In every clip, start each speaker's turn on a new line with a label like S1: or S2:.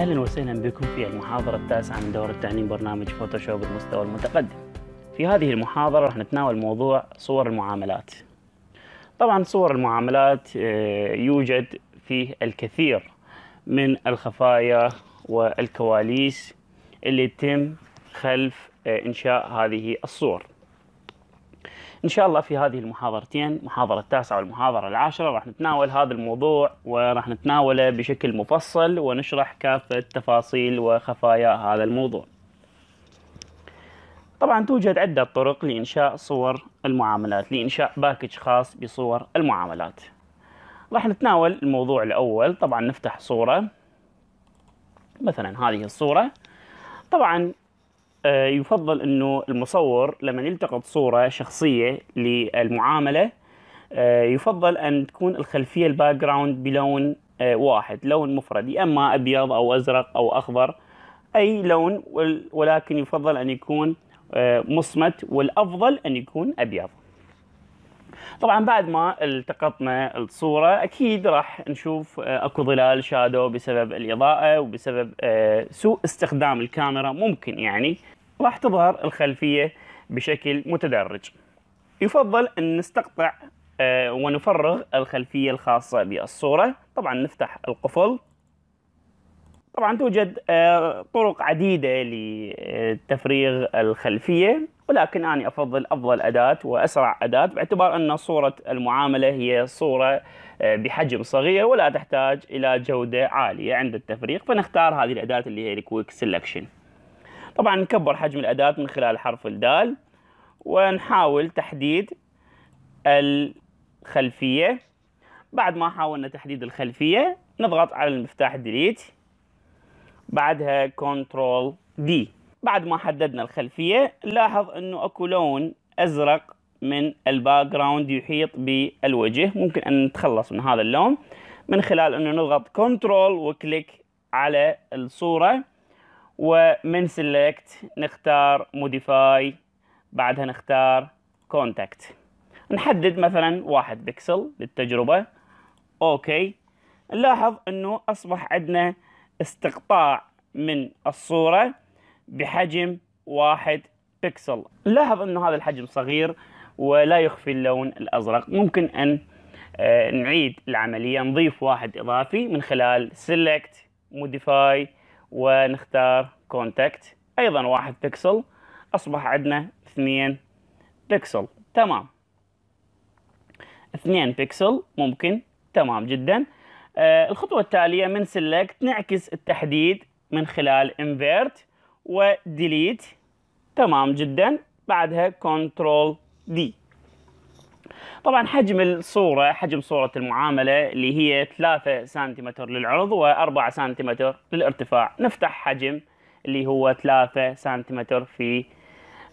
S1: أهلا وسهلا بكم في المحاضرة التاسعة من دورة تعليم برنامج فوتوشوب المستوى المتقدم في هذه المحاضرة راح نتناول موضوع صور المعاملات طبعا صور المعاملات آه، يوجد فيه الكثير من الخفايا والكواليس اللي يتم خلف آه، إنشاء هذه الصور إن شاء الله في هذه المحاضرتين محاضرة التاسعة والمحاضرة العاشرة راح نتناول هذا الموضوع وراح نتناوله بشكل مفصل ونشرح كافة تفاصيل وخفايا هذا الموضوع طبعا توجد عدة طرق لإنشاء صور المعاملات لإنشاء باكج خاص بصور المعاملات راح نتناول الموضوع الأول طبعا نفتح صورة مثلا هذه الصورة طبعا آه، يفضل انه المصور لما يلتقط صوره شخصيه للمعامله آه، يفضل ان تكون الخلفيه الباك جراوند بلون آه، واحد لون يا اما ابيض او ازرق او اخضر اي لون ولكن يفضل ان يكون مصمت والافضل ان يكون ابيض طبعا بعد ما التقطنا الصورة أكيد راح نشوف أكو ظلال شادو بسبب الإضاءة وبسبب سوء استخدام الكاميرا ممكن يعني راح تظهر الخلفية بشكل متدرج يفضل أن نستقطع آه، ونفرغ الخلفية الخاصة بالصورة طبعا نفتح القفل طبعا توجد آه، طرق عديدة لتفريغ الخلفية ولكن أنا أفضل أفضل أداة وأسرع أداة باعتبار أن صورة المعاملة هي صورة آه، بحجم صغير ولا تحتاج إلى جودة عالية عند التفريغ فنختار هذه الأداة اللي هي الكويك سيلكشن طبعا نكبر حجم الأداة من خلال حرف الدال ونحاول تحديد الخلفية بعد ما حاولنا تحديد الخلفية نضغط على المفتاح ديليت بعدها كنترول دي بعد ما حددنا الخلفية نلاحظ انه اكو لون ازرق من الباك جراوند يحيط بالوجه ممكن ان نتخلص من هذا اللون من خلال انه نضغط كنترول وكليك على الصورة ومن select نختار modify بعدها نختار contact نحدد مثلا واحد بكسل للتجربة اوكي نلاحظ انه اصبح عندنا استقطاع من الصورة بحجم واحد بكسل نلاحظ انه هذا الحجم صغير ولا يخفي اللون الازرق ممكن ان آه، نعيد العملية نضيف واحد اضافي من خلال select modify ونختار كونتاكت ايضا واحد بكسل اصبح عندنا اثنين بكسل تمام اثنين بكسل ممكن تمام جدا آه الخطوة التالية من سيلكت نعكس التحديد من خلال انفيرت وديليت تمام جدا بعدها كنترول دي طبعا حجم الصورة حجم صورة المعاملة اللي هي 3 سنتيمتر للعرض و4 سنتيمتر للارتفاع نفتح حجم اللي هو 3 سنتيمتر في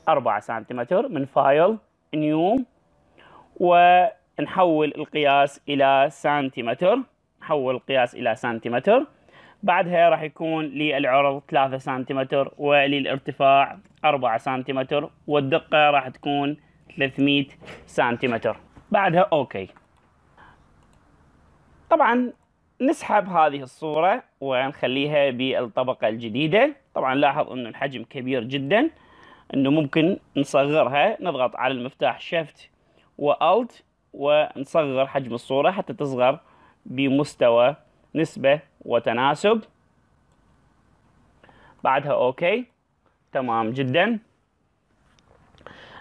S1: 4 سنتيمتر من فايل نيو ونحول القياس إلى سنتيمتر نحول القياس إلى سنتيمتر بعدها راح يكون للعرض 3 سنتيمتر وللارتفاع 4 سنتيمتر والدقة راح تكون 300 سنتيمتر بعدها اوكي طبعا نسحب هذه الصورة ونخليها بالطبقة الجديدة طبعا لاحظ انه الحجم كبير جدا انه ممكن نصغرها نضغط على المفتاح شيفت والت ونصغر حجم الصورة حتى تصغر بمستوى نسبة وتناسب بعدها اوكي تمام جدا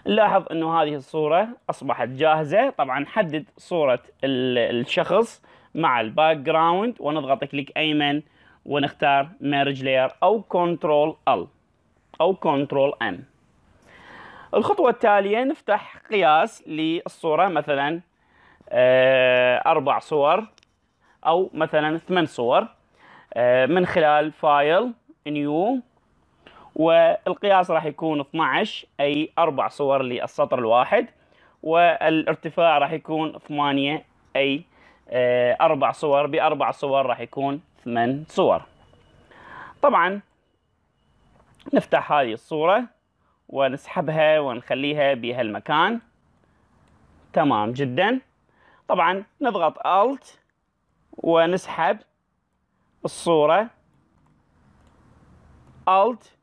S1: نلاحظ انه هذه الصورة اصبحت جاهزة طبعا حدد صورة الشخص مع الباك جراوند ونضغط كليك ايمن ونختار ميرج لاير او كنترول ال او كنترول ام الخطوة التالية نفتح قياس للصورة مثلا آه، أربع صور أو مثلا ثمان صور آه، من خلال فايل نيو والقياس راح يكون 12 أي أربع صور للسطر الواحد والارتفاع راح يكون 8 أي آه، أربع صور بأربع صور راح يكون 8 صور طبعا نفتح هذه الصورة ونسحبها ونخليها بهالمكان تمام جدا طبعا نضغط Alt ونسحب الصورة Alt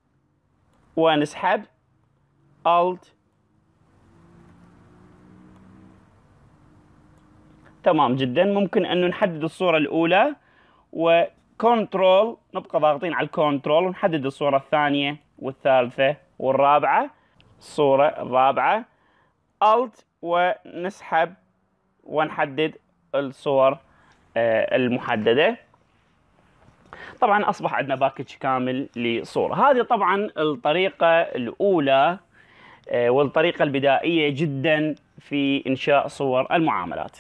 S1: ونسحب Alt تمام جدا ممكن انه نحدد الصورة الاولى وكنترول نبقى ضاغطين على الكنترول ونحدد الصورة الثانية والثالثة والرابعة الصورة الرابعة Alt ونسحب ونحدد الصور آه، المحددة طبعا اصبح عندنا باكج كامل لصوره هذه طبعا الطريقه الاولى آه، والطريقه البدائيه جدا في انشاء صور المعاملات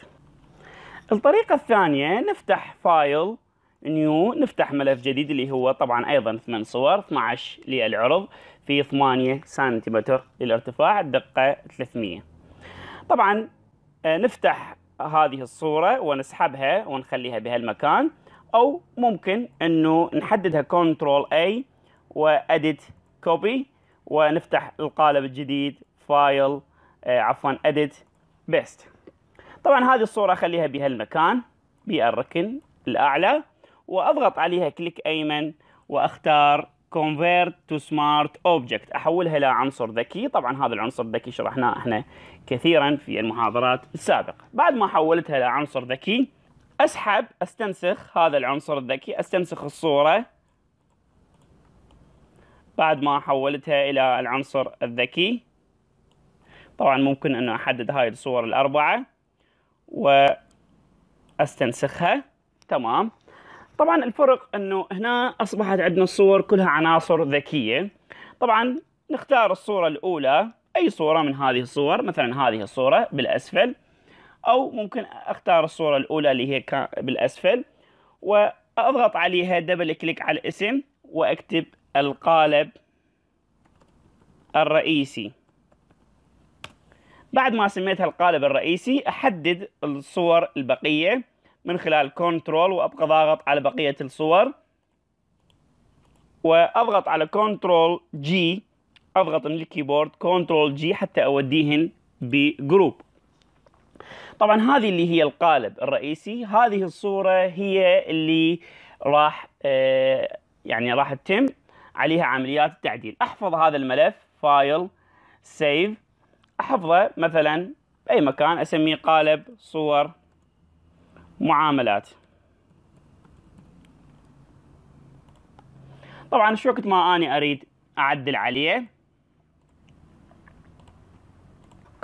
S1: الطريقه الثانيه نفتح فايل نيو نفتح ملف جديد اللي هو طبعا ايضا 8 صور 12 للعرض في 8 سنتيمتر للارتفاع الدقه 300 طبعا آه، نفتح هذه الصوره ونسحبها ونخليها بهالمكان او ممكن انه نحددها كنترول اي واديت كوبي ونفتح القالب الجديد فايل آه، عفوا اديت بيست طبعا هذه الصورة اخليها بهالمكان بالركن الاعلى واضغط عليها كليك ايمن واختار convert to smart object احولها الى عنصر ذكي طبعا هذا العنصر الذكي شرحناه احنا كثيرا في المحاضرات السابقة بعد ما حولتها الى عنصر ذكي اسحب استنسخ هذا العنصر الذكي استنسخ الصوره بعد ما حولتها الى العنصر الذكي طبعا ممكن انه احدد هاي الصور الاربعه واستنسخها تمام طبعا الفرق انه هنا اصبحت عندنا الصور كلها عناصر ذكيه طبعا نختار الصوره الاولى اي صوره من هذه الصور مثلا هذه الصوره بالاسفل أو ممكن أختار الصورة الأولى اللي هي بالأسفل وأضغط عليها دبل كليك على الاسم وأكتب القالب الرئيسي بعد ما سميتها القالب الرئيسي أحدد الصور البقية من خلال كنترول وأبقى ضاغط على بقية الصور وأضغط على كنترول جي أضغط من الكيبورد كنترول جي حتى أوديهن بجروب طبعا هذه اللي هي القالب الرئيسي هذه الصورة هي اللي راح آه، يعني راح تتم عليها عمليات التعديل احفظ هذا الملف فايل سيف احفظه مثلا باي مكان اسميه قالب صور معاملات طبعا شو وقت ما اني اريد اعدل عليه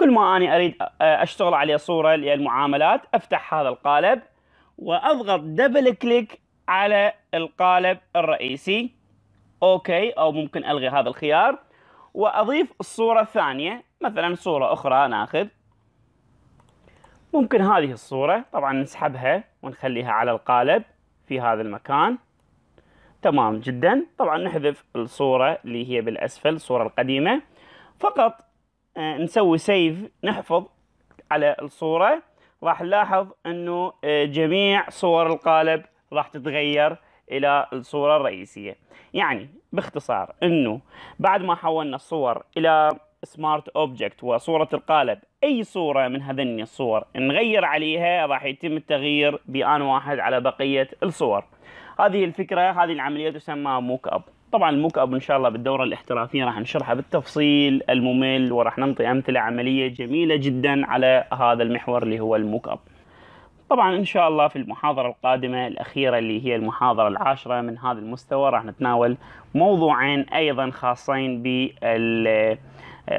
S1: كل ما أنا أريد آه، أشتغل عليه صورة للمعاملات أفتح هذا القالب وأضغط دبل كليك على القالب الرئيسي أوكي أو ممكن ألغي هذا الخيار وأضيف الصورة الثانية مثلا صورة أخرى ناخذ ممكن هذه الصورة طبعا نسحبها ونخليها على القالب في هذا المكان تمام جدا طبعا نحذف الصورة اللي هي بالأسفل الصورة القديمة فقط آه، نسوي سيف نحفظ على الصورة راح نلاحظ انه آه، جميع صور القالب راح تتغير الى الصورة الرئيسية يعني باختصار انه بعد ما حولنا الصور الى سمارت اوبجكت وصورة القالب اي صورة من هذين الصور نغير عليها راح يتم التغيير بان واحد على بقية الصور هذه الفكرة هذه العملية تسمى موك اب طبعا الموك اب ان شاء الله بالدوره الاحترافيه راح نشرحها بالتفصيل الممل وراح نعطي امثله عمليه جميله جدا على هذا المحور اللي هو الموك اب طبعا ان شاء الله في المحاضره القادمه الاخيره اللي هي المحاضره العاشره من هذا المستوى راح نتناول موضوعين ايضا خاصين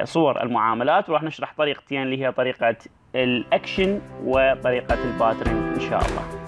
S1: بصور المعاملات وراح نشرح طريقتين اللي هي طريقه الاكشن وطريقه الباترن ان شاء الله